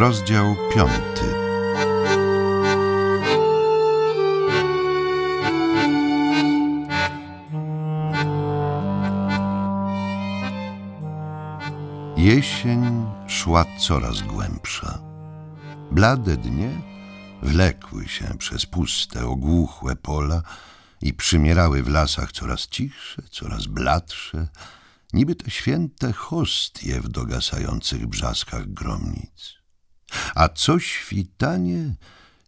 Rozdział piąty. Jesień szła coraz głębsza. Blade dnie wlekły się przez puste, ogłuchłe pola i przymierały w lasach coraz cichsze, coraz bladsze, niby te święte hostie w dogasających brzaskach gromnic. A co świtanie,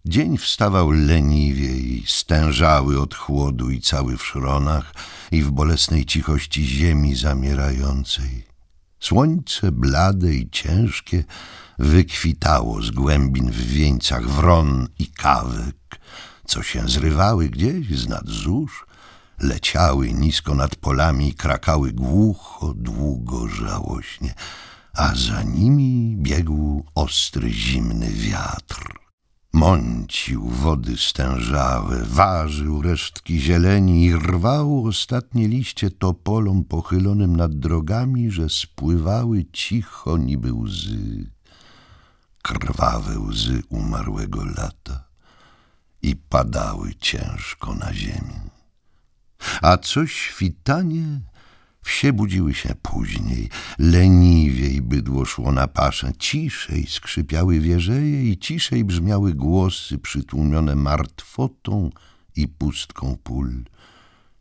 dzień wstawał leniwie i stężały od chłodu i cały w szronach i w bolesnej cichości ziemi zamierającej. Słońce blade i ciężkie wykwitało z głębin w wieńcach wron i kawek, co się zrywały gdzieś z nad leciały nisko nad polami i krakały głucho, długo, żałośnie a za nimi biegł ostry, zimny wiatr. Mącił wody stężałe, ważył resztki zieleni i rwał ostatnie liście topolom pochylonym nad drogami, że spływały cicho niby łzy, krwawe łzy umarłego lata i padały ciężko na ziemię. A co świtanie Wsie budziły się później, leniwiej bydło szło na paszę, ciszej skrzypiały wieżeje i ciszej brzmiały głosy przytłumione martwotą i pustką pól.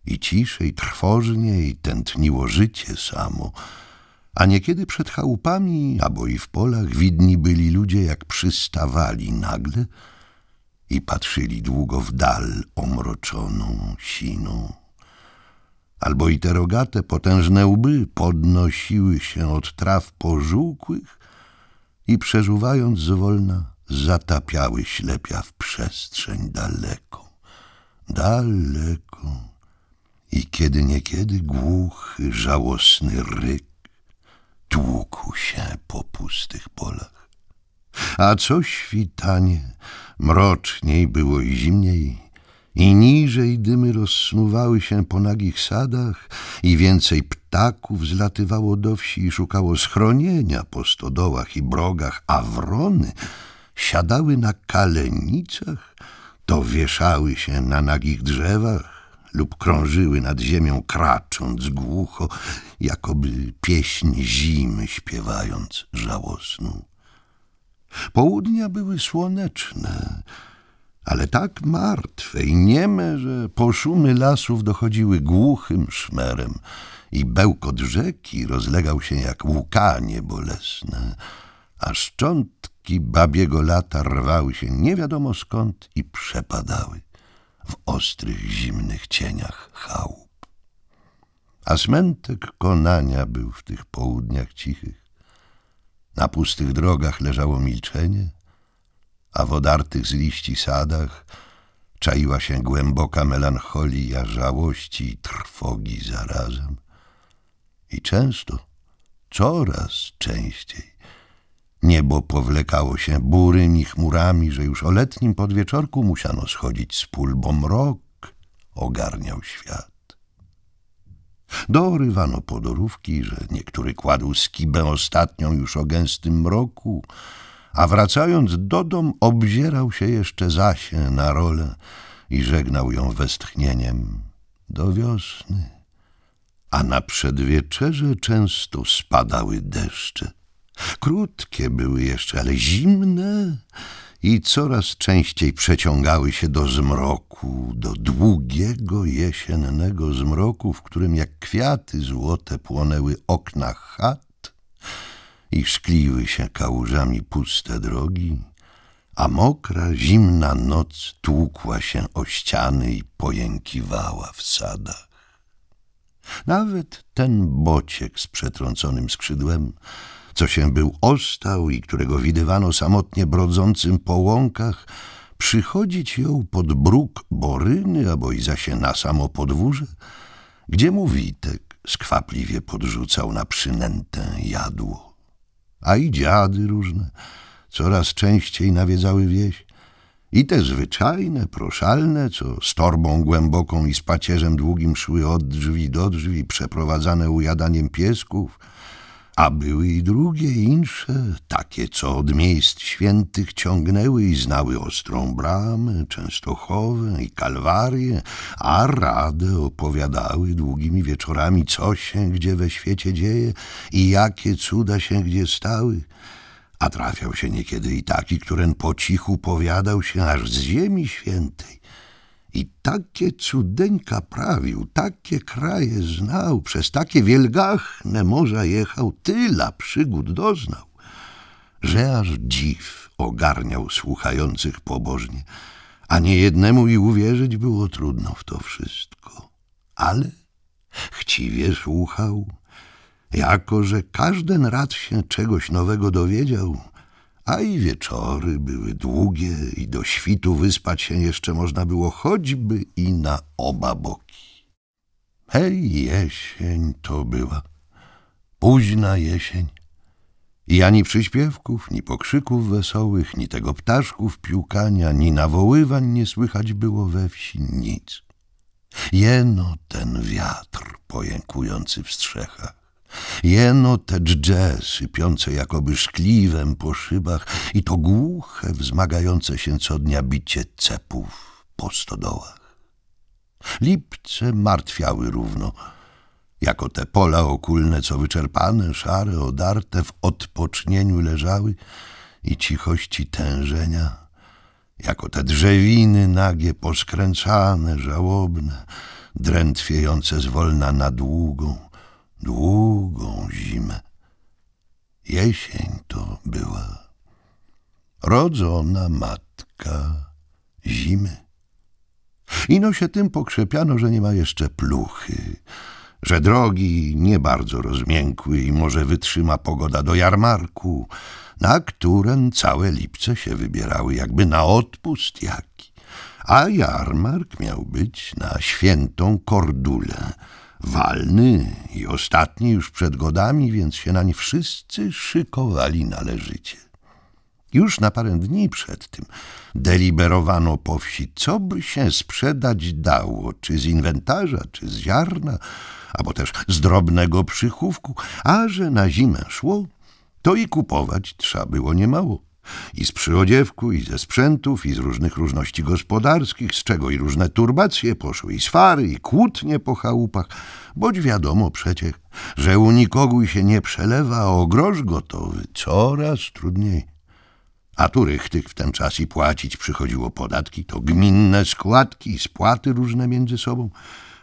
I ciszej, trwożniej tętniło życie samo, a niekiedy przed chałupami, albo i w polach, widni byli ludzie, jak przystawali nagle i patrzyli długo w dal omroczoną siną albo i te rogate, potężne łby podnosiły się od traw pożółkłych i przeżuwając zwolna zatapiały ślepia w przestrzeń daleką, daleką. I kiedy niekiedy głuchy, żałosny ryk tłukł się po pustych polach. A co świtanie, mroczniej było i zimniej, i niżej dymy rozsnuwały się po nagich sadach i więcej ptaków zlatywało do wsi i szukało schronienia po stodołach i brogach, a wrony siadały na kalenicach, to wieszały się na nagich drzewach lub krążyły nad ziemią kracząc głucho, jakoby pieśń zimy śpiewając żałosną. Południa były słoneczne, ale tak martwe i nieme, że poszumy lasów dochodziły głuchym szmerem i bełkot rzeki rozlegał się jak łkanie bolesne, a szczątki babiego lata rwały się nie wiadomo skąd i przepadały w ostrych, zimnych cieniach chałup. A smętek konania był w tych południach cichych. Na pustych drogach leżało milczenie – a w odartych z liści sadach czaiła się głęboka melancholia żałości i trwogi zarazem. I często, coraz częściej, niebo powlekało się burymi chmurami, że już o letnim podwieczorku musiano schodzić z pól, bo mrok ogarniał świat. Dorywano podorówki, że niektóry kładł skibę ostatnią już o gęstym mroku, a wracając do dom obzierał się jeszcze Zasię na rolę i żegnał ją westchnieniem. Do wiosny. A na przedwieczerze często spadały deszcze. Krótkie były jeszcze, ale zimne i coraz częściej przeciągały się do zmroku, do długiego jesiennego zmroku, w którym jak kwiaty złote płonęły okna chat, i szkliły się kałużami puste drogi, a mokra, zimna noc tłukła się o ściany i pojękiwała w sadach. Nawet ten bociek z przetrąconym skrzydłem, co się był ostał i którego widywano samotnie brodzącym po łąkach, przychodzić jął pod bruk Boryny albo i za się na samo podwórze, gdzie mu Witek skwapliwie podrzucał na przynętę jadło a i dziady różne coraz częściej nawiedzały wieś. I te zwyczajne, proszalne, co z torbą głęboką i z pacierzem długim szły od drzwi do drzwi, przeprowadzane ujadaniem piesków – a były i drugie, insze, takie, co od miejsc świętych ciągnęły i znały Ostrą Bramę, Częstochowę i Kalwarię, a radę opowiadały długimi wieczorami, co się gdzie we świecie dzieje i jakie cuda się gdzie stały. A trafiał się niekiedy i taki, któren po cichu powiadał się aż z ziemi świętej – i takie cudeńka prawił, takie kraje znał, przez takie wielgachne morza jechał, tyla przygód doznał, że aż dziw ogarniał słuchających pobożnie, a niejednemu i uwierzyć było trudno w to wszystko. Ale chciwie słuchał, jako że każden rad się czegoś nowego dowiedział – a i wieczory były długie i do świtu wyspać się jeszcze można było choćby i na oba boki. Hej, jesień to była, późna jesień. I ani przyśpiewków, ni pokrzyków wesołych, ni tego ptaszków piłkania, ni nawoływań nie słychać było we wsi nic. Jeno ten wiatr pojękujący w strzechach Jeno te dżdże sypiące jakoby szkliwem po szybach i to głuche, wzmagające się co dnia bicie cepów po stodołach. Lipce martwiały równo, jako te pola okulne, co wyczerpane, szare, odarte, w odpocznieniu leżały i cichości tężenia, jako te drzewiny nagie, poskręcane, żałobne, drętwiejące zwolna na długą, długą zimę. Jesień to była rodzona matka zimy. Ino się tym pokrzepiano, że nie ma jeszcze pluchy, że drogi nie bardzo rozmiękły i może wytrzyma pogoda do jarmarku, na którym całe lipce się wybierały jakby na odpust jaki. A jarmark miał być na świętą kordulę, walny i ostatni już przed godami, więc się nań wszyscy szykowali należycie. Już na parę dni przed tym deliberowano po wsi, co by się sprzedać dało, czy z inwentarza, czy z ziarna, albo też z drobnego przychówku, a że na zimę szło, to i kupować trzeba było niemało. I z przyodziewku, i ze sprzętów, i z różnych różności gospodarskich, z czego i różne turbacje poszły, i swary, i kłótnie po chałupach, boć wiadomo przecież, że u nikogo się nie przelewa, o grosz gotowy coraz trudniej. A tu tych w ten czas i płacić przychodziło podatki, to gminne składki i spłaty różne między sobą –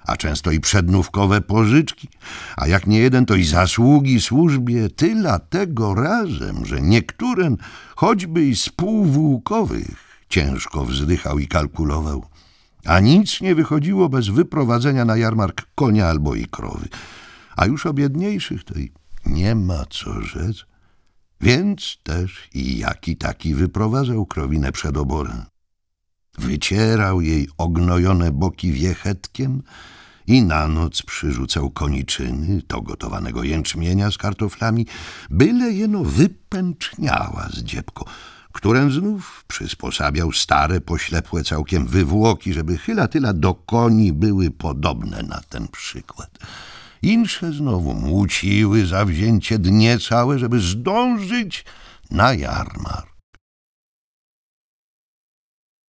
a często i przednówkowe pożyczki, a jak nie jeden, to i zasługi służbie, tyla tego razem, że niektóren, choćby i z ciężko wzdychał i kalkulował, a nic nie wychodziło bez wyprowadzenia na jarmark konia albo i krowy, a już o biedniejszych i nie ma co rzec, więc też i jaki taki wyprowadzał krowinę przed oborem. Wycierał jej ognojone boki wiechetkiem, i na noc przyrzucał koniczyny, to gotowanego jęczmienia z kartoflami, byle jeno wypęczniała z dziebko, którym znów przysposabiał stare, poślepłe całkiem wywłoki, żeby chyla tyla do koni były podobne na ten przykład. Insze znowu muciły zawzięcie dnie całe, żeby zdążyć na jarmark.